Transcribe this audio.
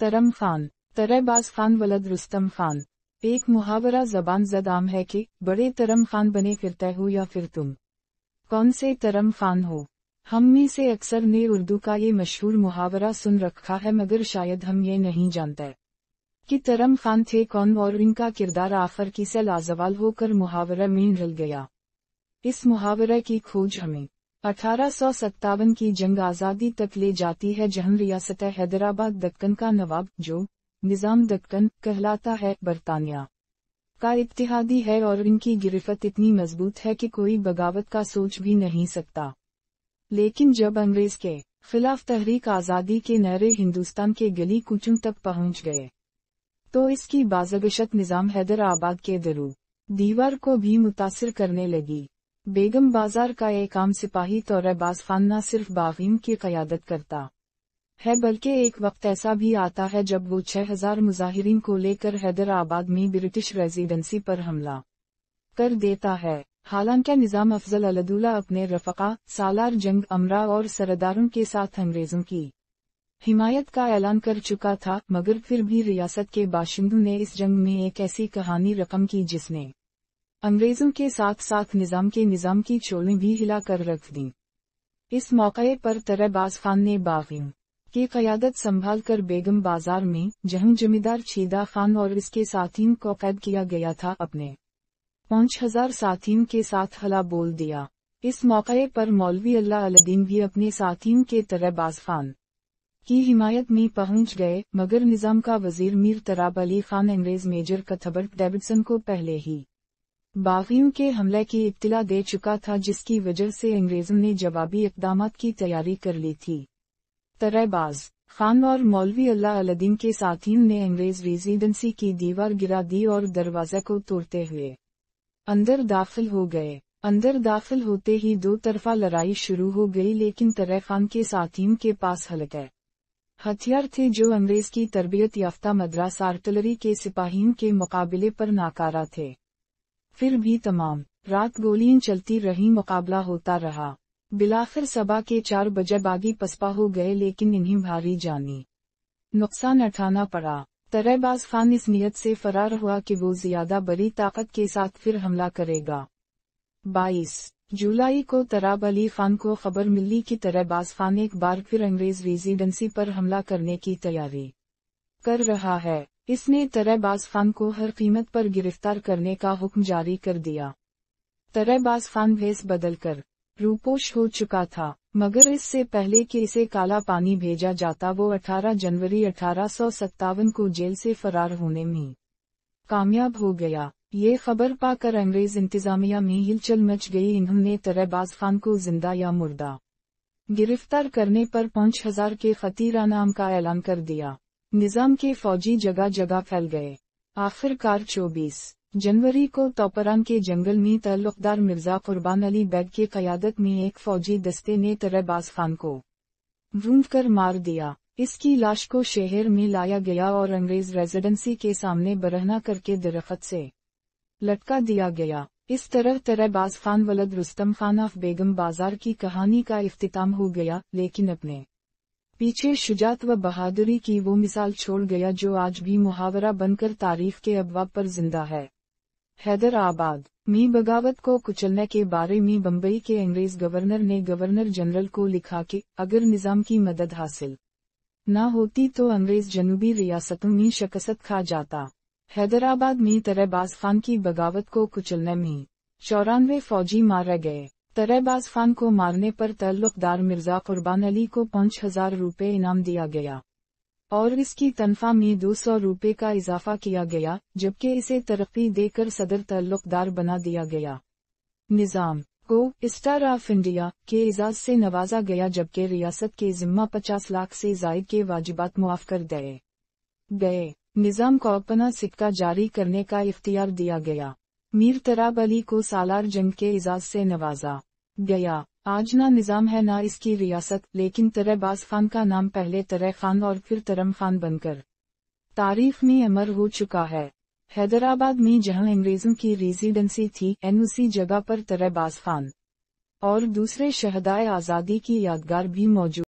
तरम खान तरहबाज खान वलद रुस्तम खान एक मुहावरा जबान जदाम है कि बड़े तरम खान बने फिरते हो या फिर तुम कौन से तरम खान हो हम में से अक्सर ने उर्दू का ये मशहूर मुहावरा सुन रखा है मगर शायद हम ये नहीं जानते कि तरम खान थे कौन और इनका किरदार आखिर किसे लाजवाल होकर मुहावरा में ढल गया इस मुहावरा की खोज हमें अठारह की जंग आज़ादी तक ले जाती है जहन रियासत हैदराबाद दक्कन का नवाब जो निज़ाम दक्कन कहलाता है बरतानिया का इतिहादी है और इनकी गिरफ्त इतनी मजबूत है कि कोई बगावत का सोच भी नहीं सकता लेकिन जब अंग्रेज के खिलाफ तहरीक आज़ादी के नरे हिंदुस्तान के गली कुचुम तक पहुंच गए तो इसकी बाजगशत निज़ाम हैदराबाद के दरू दीवार को भी मुतासर करने लगी बेगम बाजार का एक आम सिपाही तो रबाज खान न सिर्फ बागीम की क्यादत करता है बल्कि एक वक्त ऐसा भी आता है जब वो 6000 मुजाहरीन को लेकर हैदराबाद में ब्रिटिश रेजिडेंसी पर हमला कर देता है हालांकि निज़ाम अफजल अलदुल्ला अपने रफका सालार जंग अमरा और सरदारों के साथ अंग्रेज़ों की हिमायत का ऐलान कर चुका था मगर फिर भी रियासत के बाशिंदों ने इस जंग में एक ऐसी कहानी रकम की जिसने अंग्रेजों के साथ साथ निजाम के निजाम की चोलें भी हिला कर रख दी इस मौके पर तरबाज खान ने बागिन की क्यादत संभाल कर बेगम बाजार में जहां जमींदार छीदा खान और इसके साथियों को कैद किया गया था अपने पाँच हजार साथियों के साथ हला बोल दिया इस मौके पर मौलवी अल्लाह अलदीन भी अपने साथियों के तरबाज खान की हिमायत में पहुंच गए मगर निजाम का वजीर मीर तराब अली खान अंग्रेज मेजर कथबर्ट डेविडसन को पहले ही बागियों के हमले की इब्तला दे चुका था जिसकी वजह से अंग्रेजों ने जवाबी इकदाम की तैयारी कर ली थी तरहबाज खान और मौलवी अल्लाह अलादीन के साथियों ने अंग्रेज रेजिडेंसी की दीवार गिरा दी और दरवाज़े को तोड़ते हुए अंदर दाखिल हो गए अंदर दाखिल होते ही दो तरफा लड़ाई शुरू हो गई लेकिन तरह खान के साथियों के पास हलक है हथियार थे जो अंग्रेज की तरबियत याफ्ता मद्रास आर्टिलरी के सिपाहियों के मुकाबले पर नाकारा थे फिर भी तमाम रात गोलियां चलती रही मुकाबला होता रहा बिलाखिर सबा के चार बजे बागी पसपा हो गए लेकिन इन्हें भारी जानी नुकसान उठाना पड़ा तरहबाज खान इस नीयत से फरार हुआ कि वो ज्यादा बड़ी ताकत के साथ फिर हमला करेगा 22 जुलाई को तराब अली खान को खबर मिली कि तरहबाज खान एक बार फिर अंग्रेज रेजिडेंसी पर हमला करने की तैयारी कर रहा है इसने तरहबाज खान को हर कीमत पर गिरफ्तार करने का हुक्म जारी कर दिया तरहबाज खान भेस बदलकर रूपोश हो चुका था मगर इससे पहले कि इसे काला पानी भेजा जाता वो 18 जनवरी अठारह को जेल से फरार होने में कामयाब हो गया ये खबर पाकर अंग्रेज इंतजामिया में हिलचल मच गई इन्होंने तरहबाज खान को जिंदा या मुर्दा गिरफ्तार करने पर पाँच हजार के खतीरा नाम का ऐलान कर दिया निजाम के फौजी जगह जगह फैल गए आखिरकार 24 जनवरी को तोपरान के जंगल में तल्लुकदार मिर्जा कुर्बान अली बैग की क्यादत में एक फौजी दस्ते ने तरबाज खान को ढूंढ कर मार दिया इसकी लाश को शहर में लाया गया और अंग्रेज रेजिडेंसी के सामने बरहना करके दरखत से लटका दिया गया इस तरह तरबाज खान वलद रुस्तम खान ऑफ बेगम बाजार की कहानी का अख्ताम हो गया लेकिन अपने पीछे शुजात व बहादुरी की वो मिसाल छोड़ गया जो आज भी मुहावरा बनकर तारीफ के अबवाब पर जिंदा है हैदराबाद मी बगावत को कुचलने के बारे में बम्बई के अंग्रेज गवर्नर ने गवर्नर जनरल को लिखा कि अगर निज़ाम की मदद हासिल न होती तो अंग्रेज जनूबी रियासतों में शकसत खा जाता हैदराबाद में तरहबाज खान की बगावत को कुचलने में चौरानवे फौजी मारे गए तरेबाज खान को मारने पर तल्लुकदार मिर्जा कुर्बान अली को पाँच हजार रूपए इनाम दिया गया और इसकी तनख्वाह में दो सौ रूपये का इजाफा किया गया जबकि इसे तरक्की देकर सदर तल्लुकदार बना दिया गया निज़ाम को स्टार ऑफ इंडिया के एजाज से नवाजा गया जबकि रियासत के जिम्मा पचास लाख से जायद के वाजिबात मुआफ कर दिए गए निज़ाम को अपना सिक्का जारी करने का इख्तियार दिया गया मीर तराब अली को सालार जंग के एजाज से नवाजा गया आज ना निज़ाम है ना इसकी रियासत लेकिन तरहबाज खान का नाम पहले तरह खान और फिर तरम खान बनकर तारीफ में अमर हो चुका है हैदराबाद में जहां अंग्रेजों की रेजिडेंसी थी एन उसी जगह पर तरहबाज खान और दूसरे शहदाय आज़ादी की यादगार भी मौजूद